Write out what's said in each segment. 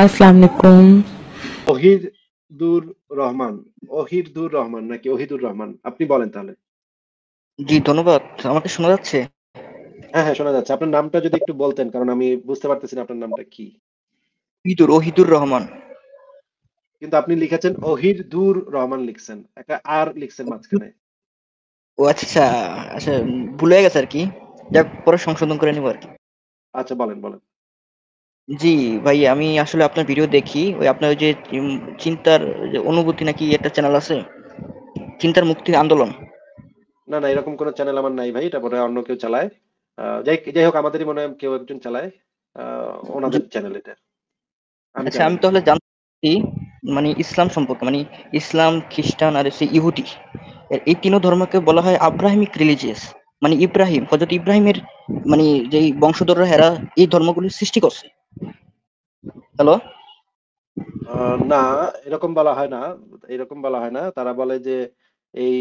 আসসালামাইকুম ওহিদুর রহমান রহমান নাকি রহমান আপনি বলেন তাহলে জি ধন্যবাদ আমাকে শোনা যাচ্ছে হ্যাঁ হ্যাঁ শোনা যাচ্ছে আপনার নামটা যদি একটু বলতেন কারণ আমি বুঝতে পারতেছি না আপনার নামটা কি রহমান কিন্তু আপনি লিখেছেন ওহিদুর রহমান লিখছেন একটা আর লিখছেন মাঝখানে ও আচ্ছা আচ্ছা ভুলে গেছে আর কি যাক পরে সংশোধন করে নিব আর কি আচ্ছা বলেন বলেন জি ভাই আমি আসলে আপনার ভিডিও দেখি ওই আপনার ওই যে চিন্তার অনুভূতি নাকি একটা চ্যানেল আছে চিন্তার মুক্তি আন্দোলন না না এরকম কোনো চ্যানেল আমার নাই ভাই এটা অন্য কেউ চালায় যাই যাই হোক আমাদেরই মনে হয় কেউ একজন চালায় আহ, ওনাদের চ্যানেল এটা আমি আচ্ছা জানি আমি তাহলে জানি মানে ইসলাম সম্পর্কে মানে ইসলাম খ্রিস্টান আর হচ্ছে ইহুদি এই তিনো ধর্মকে বলা হয় আব্রাহামিক রিলিজিয়াস মানে ইব্রাহিম হজরত ইব্রাহিমের মানে যেই বংশধররা হেরা এই ধর্মগুলি সৃষ্টি করছে হ্যালো না এরকম বলা হয় না এরকম বলা হয় না তারা বলে যে এই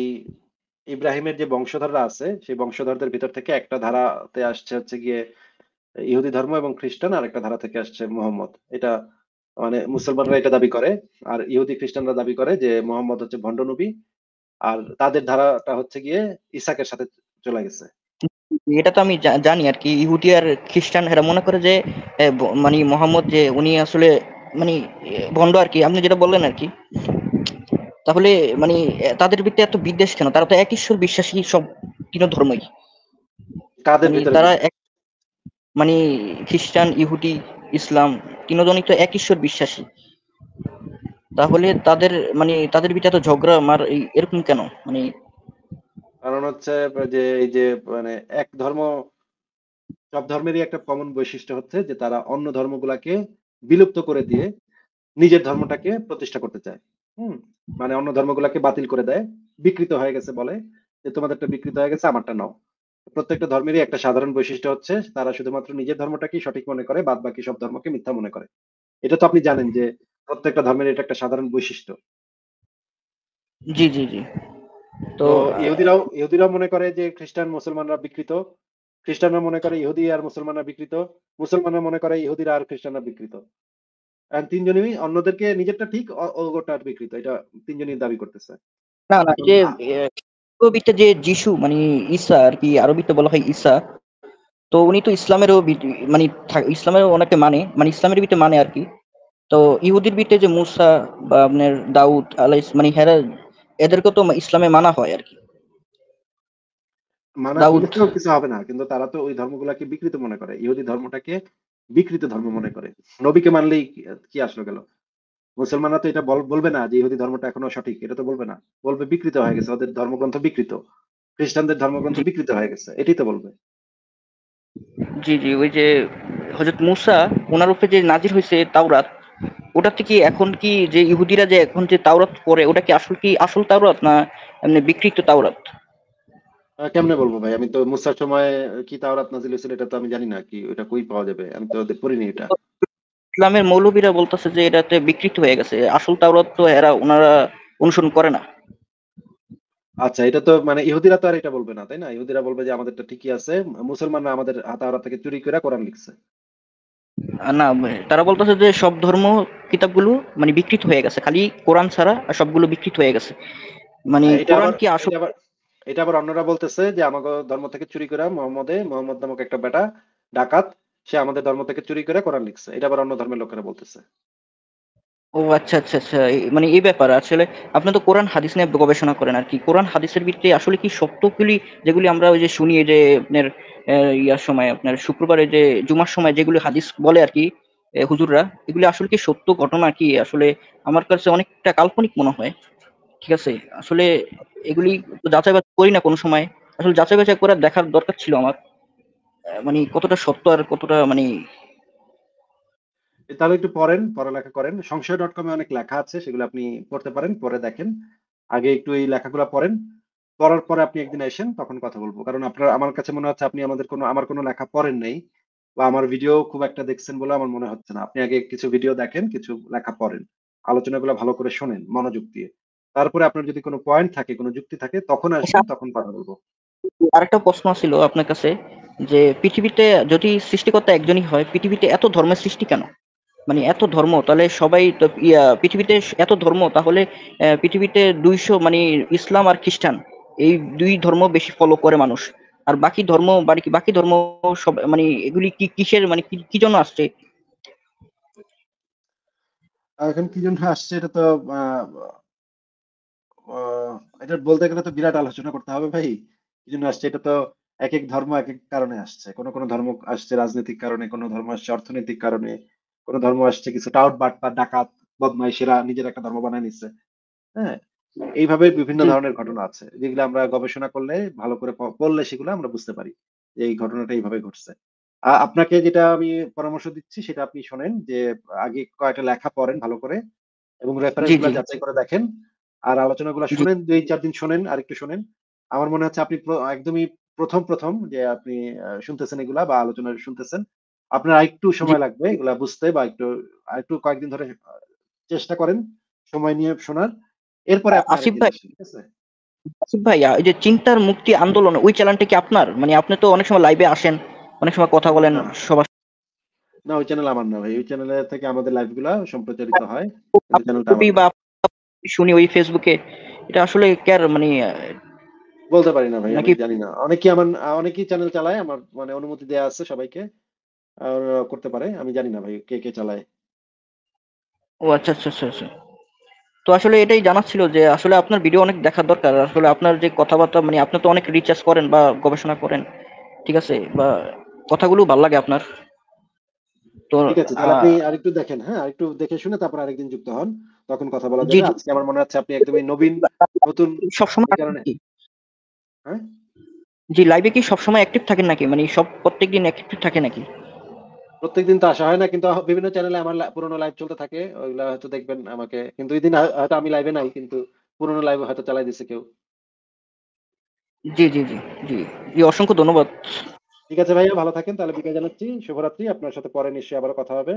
ইব্রাহিমের যে বংশধররা আছে সেই বংশধরদের ভিতর থেকে একটা ধারাতে আসছে হচ্ছে গিয়ে ইহুদি ধর্ম এবং খ্রিস্টান আর একটা ধারা থেকে আসছে মোহাম্মদ এটা মানে মুসলমানরা এটা দাবি করে আর ইহুদি খ্রিস্টানরা দাবি করে যে মোহাম্মদ হচ্ছে ভণ্ডনবী আর তাদের ধারাটা হচ্ছে গিয়ে ইসাকের সাথে চলে গেছে এটা তো আমি জানি আর কি ইহুদি আর খ্রিস্টান এরা মনে করে যে মানে মোহাম্মদ যে উনি আসলে মানে বন্ড আর কি আপনি যেটা বললেন আর কি তাহলে মানে তাদের ভিতরে এত বিদ্বেষ কেন তারা তো এক ঈশ্বর বিশ্বাসী সব কিন ধর্মই মানে তারা এক মানে খ্রিস্টান ইহুদি ইসলাম তিনজনই তো এক ঈশ্বর বিশ্বাসী তাহলে তাদের মানে তাদের ভিতরে এত ঝগড়া আমার এরকম কেন মানে কারণ হচ্ছে যে এই যে মানে এক ধর্ম সব ধর্মেরই একটা কমন বৈশিষ্ট্য হচ্ছে যে তারা অন্য ধর্মগুলাকে বিলুপ্ত করে দিয়ে নিজের ধর্মটাকে প্রতিষ্ঠা করতে চায় হুম মানে অন্য ধর্মগুলাকে বাতিল করে দেয় বিকৃত হয়ে গেছে বলে যে তোমাদেরটা বিকৃত হয়ে গেছে আমারটা নাও প্রত্যেকটা ধর্মেরই একটা সাধারণ বৈশিষ্ট্য হচ্ছে তারা শুধুমাত্র নিজের ধর্মটাকেই সঠিক মনে করে বাদ বাকি সব ধর্মকে মিথ্যা মনে করে এটা তো আপনি জানেন যে প্রত্যেকটা ধর্মের এটা একটা সাধারণ বৈশিষ্ট্য জি জি জি তো ইহুদিরাও ইহুদিরাও মনে করে যে খ্রিস্টান মুসলমানরা বিকৃত খ্রিস্টানরা মনে করে ইহুদি আর মুসলমানরা বিকৃত মুসলমানরা মনে করে ইহুদিরা আর খ্রিস্টানরা বিকৃত তিনজনই অন্যদেরকে নিজেরটা ঠিক অগোটা বিকৃত এটা তিনজনই দাবি করতেছে না না যে কবিতে যে যিশু মানে ঈসা আর কি আরবিতে বলা হয় ঈসা তো উনি তো ইসলামেরও মানে ইসলামের অনেকে মানে মানে ইসলামের বিতে মানে আর কি তো ইহুদির বিতে যে মুসা বা আপনার দাউদ আলাই মানে হেরা এদেরকে তো ইসলামে মানা হয় আর কি কিছু হবে না কিন্তু তারা তো ওই ধর্মগুলাকে বিকৃত মনে করে ইহুদি ধর্মটাকে বিকৃত ধর্ম মনে করে নবীকে মানলেই কি আসলো গেল মুসলমানরা তো এটা বলবে না যে ইহুদি ধর্মটা এখনো সঠিক এটা তো বলবে না বলবে বিকৃত হয়ে গেছে ওদের ধর্মগ্রন্থ বিকৃত খ্রিস্টানদের ধর্মগ্রন্থ বিকৃত হয়ে গেছে এটাই তো বলবে জি জি ওই যে হজরত মুসা ওনার উপরে যে নাজির হয়েছে তাওরাত ওটা কি এখন কি যে ইহুদিরা যে এখন যে তাওরাত পড়ে ওটা কি আসল কি আসল তাওরাত না এমনি বিকৃত তাওরাত কেমনে বলবো ভাই আমি তো মুসার সময় কি তাওরাত নাজিল হয়েছিল এটা তো আমি জানি না কি ওটা কই পাওয়া যাবে আমি তো পড়িনি এটা ইসলামের মৌলবীরা বলতেছে যে এটাতে বিকৃত হয়ে গেছে আসল তাওরাত তো এরা ওনারা অনুসরণ করে না আচ্ছা এটা তো মানে ইহুদিরা তো আর এটা বলবে না তাই না ইহুদিরা বলবে যে আমাদেরটা ঠিকই আছে মুসলমানরা আমাদের তাওরাত থেকে চুরি করে কোরআন লিখছে না তারা বলতেছে যে সব ধর্ম কিতাবগুলো মানে বিকৃত হয়ে গেছে খালি কোরআন ছাড়া আর সবগুলো বিকৃত হয়ে গেছে মানে হ্যাঁ, কোরআন কি আসল এটা আবার অন্যরা বলতেছে যে আমাকে ধর্ম থেকে চুরি করে মোহাম্মদে মোহাম্মদ নামক একটা বেটা ডাকাত সে আমাদের ধর্ম থেকে চুরি করে কোরআন লিখছে এটা আবার অন্য ধর্মের লোকেরা বলতেছে ও আচ্ছা আচ্ছা আচ্ছা এই মানে এই ব্যাপার আসলে আপনি তো কোরআন হাদিস নিয়ে গবেষণা করেন আর কি কোরআন হাদিসের ভিত্তিতে আসলে কি সত্যগুলি যেগুলি আমরা ওই যে শুনি যে আপনার ইয়ার সময় আপনার শুক্রবারে যে জুমার সময় যেগুলি হাদিস বলে আর কি হুজুররা এগুলি আসলে কি সত্য ঘটনা কি আসলে আমার কাছে অনেকটা কাল্পনিক মনে হয় ঠিক আছে আসলে এগুলি যাচাই বাছাই করি না কোনো সময় আসলে যাচাই বাছাই করার দেখার দরকার ছিল আমার মানে কতটা সত্য আর কতটা মানে তাহলে একটু পড়েন পড়ালেখা করেন সংশয় ডট কমে অনেক লেখা আছে সেগুলো আপনি পড়তে পারেন পরে দেখেন আগে একটু এই লেখাগুলো পড়েন পড়ার পরে আপনি একদিন আসেন তখন কথা বলবো কারণ আপনার আমার কাছে মনে হচ্ছে আপনি আমাদের কোনো আমার কোনো লেখা পড়েন নাই বা আমার ভিডিও খুব একটা দেখছেন বলে আমার মনে হচ্ছে না আপনি আগে কিছু ভিডিও দেখেন কিছু লেখা পড়েন আলোচনাগুলো ভালো করে শোনেন মনোযোগ দিয়ে তারপরে আপনার যদি কোনো পয়েন্ট থাকে কোনো যুক্তি থাকে তখন আসেন আচ্ছা। তখন কথা বলবো আরেকটা প্রশ্ন ছিল আপনার কাছে যে পৃথিবীতে যদি সৃষ্টিকর্তা একজনই হয় পৃথিবীতে এত ধর্মের সৃষ্টি কেন মানে এত ধর্ম তাহলে সবাই পৃথিবীতে এত ধর্ম তাহলে পৃথিবীতে দুইশো মানে ইসলাম আর খ্রিস্টান এই দুই ধর্ম বেশি ফলো করে মানুষ আর বাকি ধর্ম বাকি ধর্ম সব মানে এগুলি কি কিসের মানে কি জন্য আসছে এখন কি জন্য আসছে এটা তো এটা বলতে গেলে তো বিরাট আলোচনা করতে হবে ভাই কি জন্য আসছে এটা তো এক এক ধর্ম এক এক কারণে আসছে কোন কোন ধর্ম আসছে রাজনৈতিক কারণে কোন ধর্ম আসছে অর্থনৈতিক কারণে কোন ধর্ম আসছে কিছু টাউট বাটপা ডাকাত বদমাইশেরা নিজের একটা ধর্ম বানায় নিচ্ছে হ্যাঁ এইভাবে বিভিন্ন ধরনের ঘটনা আছে যেগুলো আমরা গবেষণা করলে ভালো করে পড়লে সেগুলো আমরা বুঝতে পারি যে এই ঘটনাটা এইভাবে ঘটছে আপনাকে যেটা আমি পরামর্শ দিচ্ছি সেটা আপনি শোনেন যে আগে কয়েকটা লেখা পড়েন ভালো করে এবং রেফারেন্সগুলো যাচাই করে দেখেন আর আলোচনা গুলা শুনেন দুই চার দিন শোনেন আর একটু শোনেন আমার মনে হচ্ছে আপনি একদমই প্রথম প্রথম যে আপনি শুনতেছেন এগুলা বা আলোচনা শুনতেছেন আপনার একটু সময় লাগবে এগুলা বুঝতে বা একটু একটু কয়েকদিন ধরে চেষ্টা করেন সময় নিয়ে শোনার এরপরে আসিফ ভাই আসিফ ভাই এই যে চিন্তার মুক্তি আন্দোলন ওই চ্যানেলটা কি আপনার মানে আপনি তো অনেক সময় লাইভে আসেন অনেক সময় কথা বলেন সবার না ওই চ্যানেল আমার না ভাই ওই চ্যানেল থেকে আমাদের লাইভ গুলা সম্প্রচারিত হয় শুনি ওই ফেসবুকে এটা আসলে কেয়ার মানে বলতে পারি না ভাই আমি জানি না অনেকেই আমার অনেকেই চ্যানেল চালায় আমার মানে অনুমতি দেয়া আছে সবাইকে করতে পারে আমি জানি না ভাই কে কে চালায় ও আচ্ছা আচ্ছা আচ্ছা আচ্ছা তো আসলে এটাই জানার ছিল যে আসলে আপনার ভিডিও অনেক দেখার দরকার আসলে আপনার যে কথাবার্তা মানে আপনি তো অনেক রিচার্জ করেন বা গবেষণা করেন ঠিক আছে বা কথাগুলো ভালো লাগে আপনার তো ঠিক আছে তাহলে আপনি আরেকটু দেখেন হ্যাঁ আরেকটু দেখে শুনে তারপর আরেকদিন যুক্ত হন তখন কথা বলা যাবে আজকে আমার মনে হচ্ছে আপনি একদমই নবীন নতুন সব সময় হ্যাঁ জি লাইভে কি সব সময় অ্যাক্টিভ থাকেন নাকি মানে সব প্রত্যেকদিন অ্যাক্টিভ থাকে নাকি প্রত্যেকদিন তো আসা হয় না কিন্তু বিভিন্ন চ্যানেলে আমার পুরোনো লাইভ চলতে থাকে ওইগুলা হয়তো দেখবেন আমাকে কিন্তু ওই দিন হয়তো আমি লাইভে নাই কিন্তু পুরোনো লাইভ হয়তো চালাই দিছে কেউ জি জি জি জি জি অসংখ্য ধন্যবাদ ঠিক আছে ভাইয়া ভালো থাকেন তাহলে বিদায় জানাচ্ছি শুভরাত্রি আপনার সাথে পরে নিশ্চয়ই আবার কথা হবে